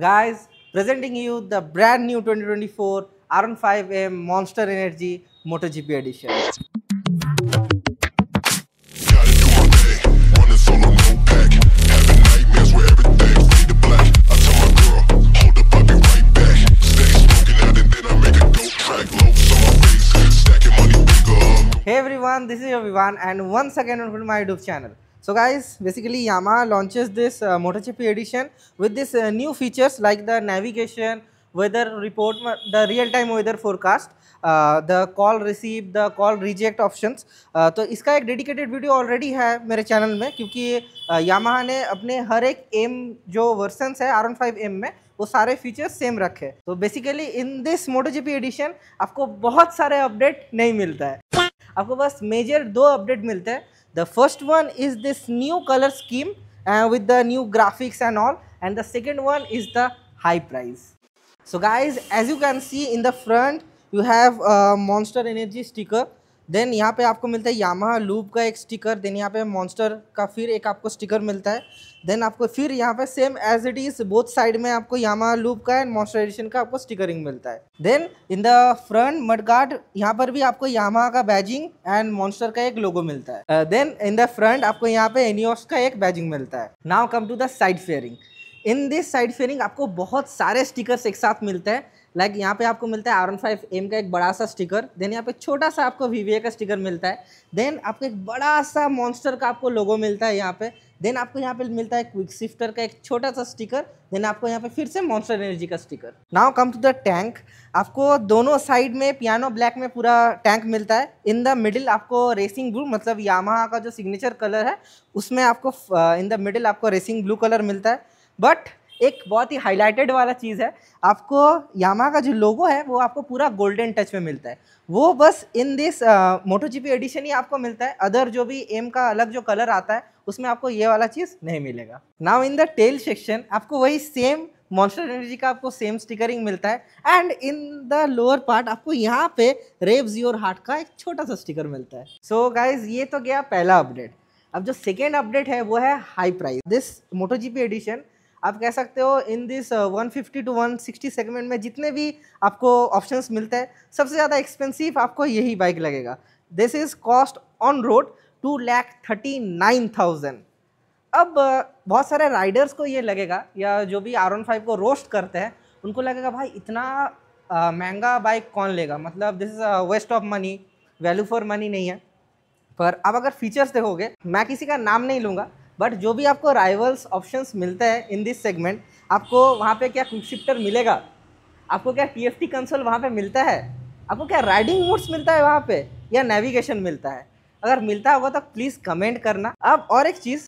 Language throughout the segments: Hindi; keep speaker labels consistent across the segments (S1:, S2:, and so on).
S1: guys presenting you the brand new 2024 r 5 m Monster Energy MotoGP edition. Hey everyone, this is your Vivan and once again on my YouTube channel. So guys, basically Yamaha launches this uh, MotoGP edition with this uh, new features like the navigation, weather report, the real-time weather forecast, uh, the call receive, the call reject options. Uh, तो इसका एक dedicated video already है मेरे channel में क्योंकि Yamaha ने अपने हर एक M जो versions है R15M में वो सारे फीचर्स सेम रखे तो basically in this MotoGP edition आपको बहुत सारे अपडेट नहीं मिलता है आपको बस मेजर दो अपडेट मिलते हैं The first one is this new color scheme uh, with the new graphics and all and the second one is the high price. So guys as you can see in the front you have a Monster Energy sticker then यहाँ पे आपको मिलता है यामा लूप का एक स्टिकर देन यहाँ पे मॉन्स्टर का फिर एक आपको स्टिकर मिलता है देन आपको फिर यहाँ पे same as it is both side में आपको यामा लूप का एंड मॉन्स्टर एडिशन का आपको स्टिकरिंग मिलता है then in the front mudguard यहाँ पर भी आपको यामा का बैजिंग एंड मॉन्स्टर का एक लोगो मिलता है देन इन द फ्रंट आपको यहाँ पे एनियोस का एक बैजिंग मिलता है now come to the side fairing in this side fairing आपको बहुत सारे स्टिकर्स एक साथ मिलते हैं लाइक like यहाँ पे आपको मिलता है आर वन फाइव एम का एक बड़ा सा स्टिकर देन यहाँ पे छोटा सा आपको वी का स्टिकर मिलता है देन आपको एक बड़ा सा मॉन्स्टर का आपको लोगो मिलता है यहाँ पे देन आपको यहाँ पे मिलता है क्विक शिफ्टर का एक छोटा सा स्टिकर देन आपको यहाँ पे फिर से मॉन्स्टर एनर्जी का sticker now come to the tank आपको दोनों साइड में पियानो ब्लैक में पूरा टैंक मिलता है इन द मिडिल आपको रेसिंग ब्लू मतलब यामा का जो सिग्नेचर कलर है उसमें आपको इन द मिडिल आपको रेसिंग ब्लू कलर मिलता है बट एक बहुत ही हाईलाइटेड वाला चीज़ है आपको यामा का जो लोगो है वो आपको पूरा गोल्डन टच में मिलता है वो बस in this MotoGP addition ही आपको मिलता है अदर जो भी एम का अलग जो कलर आता है उसमें आपको ये वाला चीज़ नहीं मिलेगा now in the tail section आपको वही सेम मॉन्स्टर एनर्जी का आपको सेम स्टिकरिंग मिलता है and in the lower part आपको यहाँ पे रेव्स योर हार्ट का एक छोटा सा स्टिकर मिलता है सो so गाइज ये तो गया पहला अपडेट अब जो सेकेंड अपडेट है वो है high price this MotoGP edition आप कह सकते हो इन दिस 150 टू 160 सेगमेंट में जितने भी आपको ऑप्शंस मिलते हैं सबसे ज़्यादा एक्सपेंसिव आपको यही बाइक लगेगा this is cost on road two lakh thirty nine thousand अब uh, बहुत सारे राइडर्स को ये लगेगा या जो भी आर फाइव को रोस्ट करते हैं उनको लगेगा भाई इतना uh, महंगा बाइक कौन लेगा मतलब this is waste of money value for money नहीं है पर अब अगर फीचर्स देखोगे मैं किसी का नाम नहीं लूँगा बट जो भी आपको राइवल्स ऑप्शंस मिलते हैं इन दिस सेगमेंट आपको वहाँ पे क्या क्विक शिफ्टर मिलेगा आपको क्या टी एफ टी कंसोल वहाँ पर मिलता है आपको क्या राइडिंग मोड्स मिलता है वहाँ पर या नेविगेशन मिलता है अगर मिलता होगा तो प्लीज़ कमेंट करना अब और एक चीज़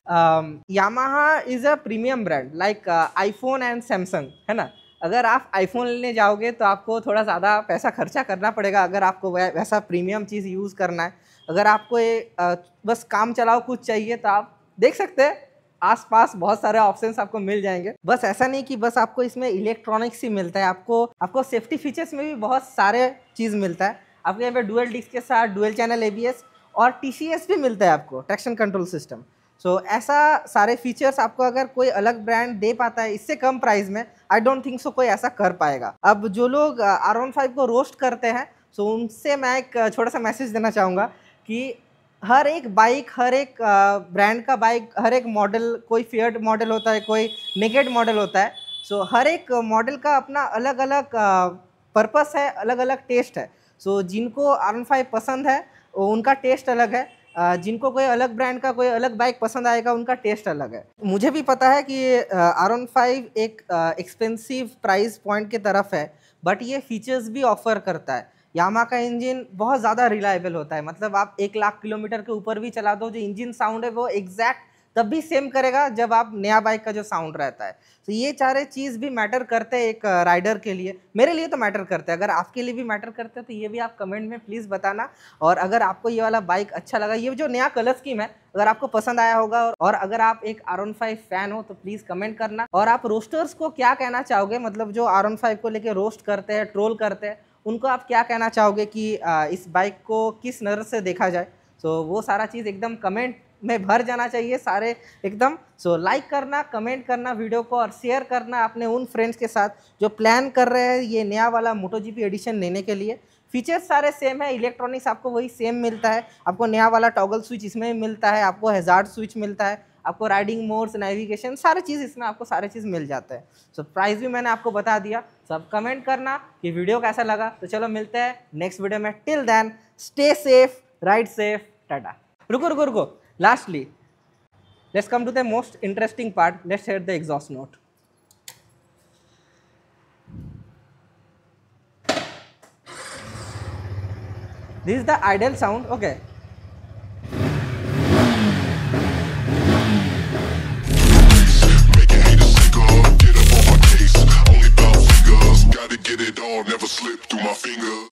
S1: Yamaha is a premium brand like iPhone and Samsung है ना अगर आप आईफोन लेने जाओगे तो आपको थोड़ा ज़्यादा पैसा खर्चा करना पड़ेगा अगर आपको वैसा प्रीमियम चीज़ यूज़ करना है अगर आपको ये uh, बस काम चलाओ कुछ चाहिए तो आप देख सकते हैं आसपास बहुत सारे ऑप्शन आपको मिल जाएंगे बस ऐसा नहीं कि बस आपको इसमें इलेक्ट्रॉनिक्स ही मिलता है आपको आपको सेफ्टी फीचर्स में भी बहुत सारे चीज़ मिलता है आपके यहाँ पे डुअल डिस्क के साथ डुअल चैनल ए और टी भी मिलता है आपको traction control system so so, ऐसा सारे फीचर्स आपको अगर कोई अलग ब्रांड दे पाता है इससे कम प्राइस में आई डोंट थिंक सो कोई ऐसा कर पाएगा अब जो लोग आर वन फाइव को रोस्ट करते हैं सो so उनसे मैं एक छोटा सा मैसेज देना चाहूँगा कि हर एक बाइक हर एक ब्रांड का बाइक हर एक मॉडल कोई फियड मॉडल होता है कोई नेकेड मॉडल होता है सो so, हर एक मॉडल का अपना अलग अलग पर्पस है अलग अलग टेस्ट है सो so, जिनको आर एन फाइव पसंद है उनका टेस्ट अलग है जिनको कोई अलग ब्रांड का कोई अलग बाइक पसंद आएगा उनका टेस्ट अलग है मुझे भी पता है कि आर ओन फाइव एक एक्सपेंसिव प्राइस पॉइंट की तरफ है बट ये फीचर्स भी ऑफर करता है यामा का इंजन बहुत ज़्यादा रिलायबल होता है मतलब आप एक लाख किलोमीटर के ऊपर भी चला दो जो इंजन साउंड है वो एग्जैक्ट तब भी सेम करेगा जब आप नया बाइक का जो साउंड रहता है तो ये सारे चीज़ भी मैटर करते हैं एक राइडर के लिए मेरे लिए तो मैटर करते हैं अगर आपके लिए भी मैटर करते हैं तो ये भी आप कमेंट में प्लीज़ बताना और अगर आपको ये वाला बाइक अच्छा लगा ये जो नया कलर स्कीम है अगर आपको पसंद आया होगा और, अगर आप एक आर फाइव फैन हो तो प्लीज़ कमेंट करना और आप रोस्टर्स को क्या कहना चाहोगे मतलब जो आर फाइव को लेकर रोस्ट करते हैं ट्रोल करते हैं उनको आप क्या कहना चाहोगे कि इस बाइक को किस नज़र से देखा जाए सो वो सारा चीज़ एकदम कमेंट में भर जाना चाहिए सारे एकदम सो लाइक करना कमेंट करना वीडियो को और शेयर करना अपने उन फ्रेंड्स के साथ जो प्लान कर रहे हैं ये नया वाला मोटो जी एडिशन लेने के लिए फीचर्स सारे सेम है इलेक्ट्रॉनिक्स आपको वही सेम मिलता है आपको नया वाला टॉगल स्विच इसमें मिलता है आपको हेजार्ड स्विच मिलता है आपको राइडिंग मोड्स नेविगेशन सारे चीज़ इसमें आपको सारे चीज़ मिल जाते हैं सो so, प्राइस भी मैंने आपको बता दिया सब कमेंट करना कि वीडियो कैसा लगा तो चलो मिलते हैं नेक्स्ट वीडियो में till then stay safe ride safe tata रुको रुको रुको lastly let's come to the most interesting part let's hear the exhaust note this is the idle sound okay